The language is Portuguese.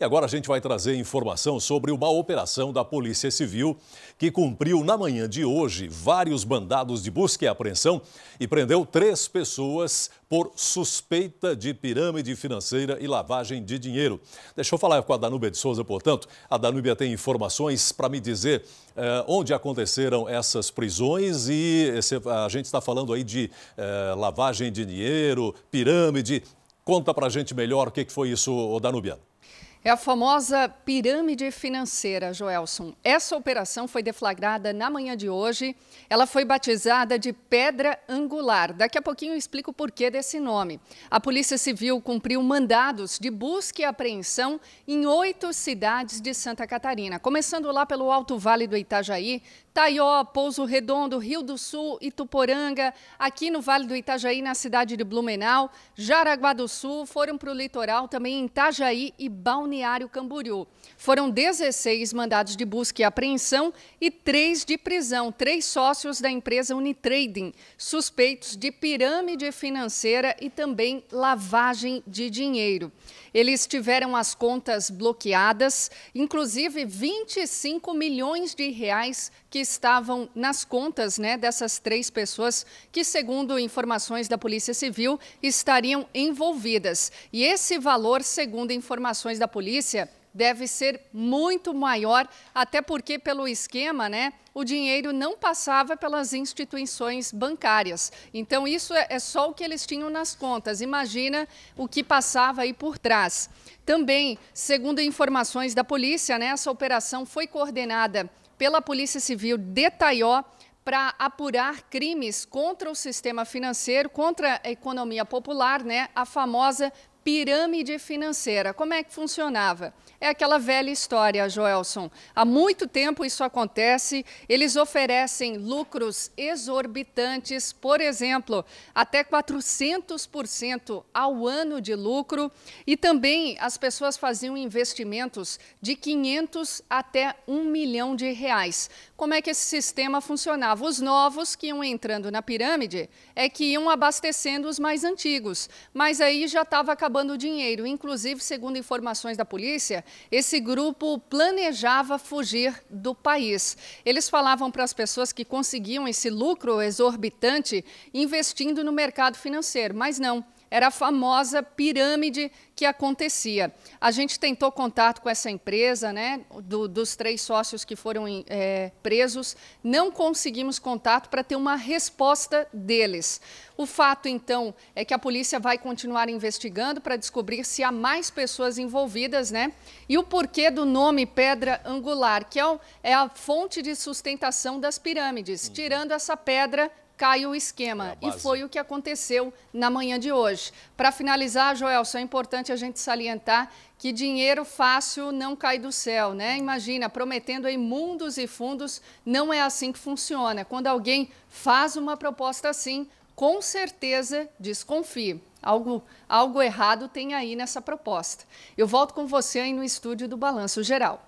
E agora a gente vai trazer informação sobre uma operação da Polícia Civil que cumpriu na manhã de hoje vários bandados de busca e apreensão e prendeu três pessoas por suspeita de pirâmide financeira e lavagem de dinheiro. Deixa eu falar com a Danúbia de Souza, portanto. A Danúbia tem informações para me dizer eh, onde aconteceram essas prisões e esse, a gente está falando aí de eh, lavagem de dinheiro, pirâmide. Conta para a gente melhor o que, que foi isso, Danúbia. É a famosa pirâmide financeira, Joelson. Essa operação foi deflagrada na manhã de hoje. Ela foi batizada de Pedra Angular. Daqui a pouquinho eu explico o porquê desse nome. A Polícia Civil cumpriu mandados de busca e apreensão em oito cidades de Santa Catarina, começando lá pelo Alto Vale do Itajaí, Taió, Pouso Redondo, Rio do Sul, Ituporanga, aqui no Vale do Itajaí, na cidade de Blumenau, Jaraguá do Sul, foram para o litoral também em Itajaí e Balneário. Balneário Camboriú. Foram 16 mandados de busca e apreensão e três de prisão, três sócios da empresa Unitrading, suspeitos de pirâmide financeira e também lavagem de dinheiro. Eles tiveram as contas bloqueadas, inclusive 25 milhões de reais que estavam nas contas né, dessas três pessoas que, segundo informações da Polícia Civil, estariam envolvidas. E esse valor, segundo informações da Polícia polícia deve ser muito maior, até porque pelo esquema, né, o dinheiro não passava pelas instituições bancárias. Então isso é, é só o que eles tinham nas contas. Imagina o que passava aí por trás. Também, segundo informações da polícia, né, essa operação foi coordenada pela Polícia Civil de Taió para apurar crimes contra o sistema financeiro, contra a economia popular, né, a famosa pirâmide financeira. Como é que funcionava? É aquela velha história, Joelson. Há muito tempo isso acontece. Eles oferecem lucros exorbitantes, por exemplo, até 400% ao ano de lucro. E também as pessoas faziam investimentos de 500 até 1 milhão de reais. Como é que esse sistema funcionava? Os novos que iam entrando na pirâmide é que iam abastecendo os mais antigos. Mas aí já estava acabando acabando o dinheiro. Inclusive, segundo informações da polícia, esse grupo planejava fugir do país. Eles falavam para as pessoas que conseguiam esse lucro exorbitante investindo no mercado financeiro, mas não era a famosa pirâmide que acontecia. A gente tentou contato com essa empresa, né, do, dos três sócios que foram é, presos, não conseguimos contato para ter uma resposta deles. O fato, então, é que a polícia vai continuar investigando para descobrir se há mais pessoas envolvidas, né? E o porquê do nome Pedra Angular, que é, o, é a fonte de sustentação das pirâmides. Uhum. Tirando essa pedra, cai o esquema. É e foi o que aconteceu na manhã de hoje. Para finalizar, Joel, só é importante a gente salientar que dinheiro fácil não cai do céu, né? Imagina, prometendo em mundos e fundos, não é assim que funciona. Quando alguém faz uma proposta assim, com certeza desconfie. Algo, algo errado tem aí nessa proposta. Eu volto com você aí no estúdio do Balanço Geral.